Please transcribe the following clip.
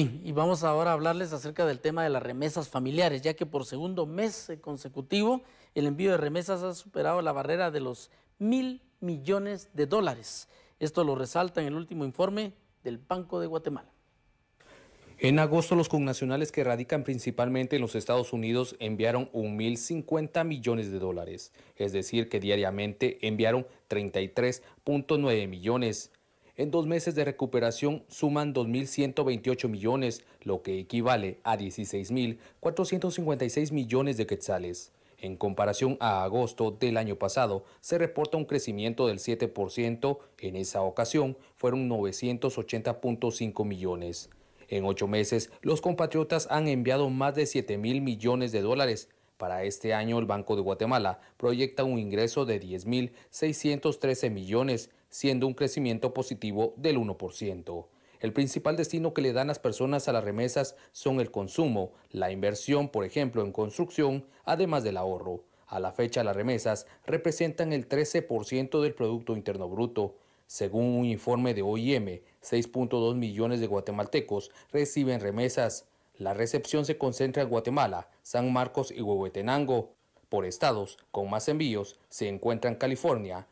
y vamos ahora a hablarles acerca del tema de las remesas familiares, ya que por segundo mes consecutivo el envío de remesas ha superado la barrera de los mil millones de dólares. Esto lo resalta en el último informe del Banco de Guatemala. En agosto, los connacionales que radican principalmente en los Estados Unidos enviaron 1.050 millones de dólares, es decir, que diariamente enviaron 33.9 millones en dos meses de recuperación suman 2.128 millones, lo que equivale a 16.456 millones de quetzales. En comparación a agosto del año pasado, se reporta un crecimiento del 7%, en esa ocasión fueron 980.5 millones. En ocho meses, los compatriotas han enviado más de 7.000 mil millones de dólares, para este año, el Banco de Guatemala proyecta un ingreso de 10.613 millones, siendo un crecimiento positivo del 1%. El principal destino que le dan las personas a las remesas son el consumo, la inversión, por ejemplo, en construcción, además del ahorro. A la fecha, las remesas representan el 13% del Producto Interno Bruto. Según un informe de OIM, 6.2 millones de guatemaltecos reciben remesas, la recepción se concentra en Guatemala, San Marcos y Huehuetenango. Por estados, con más envíos, se encuentran California,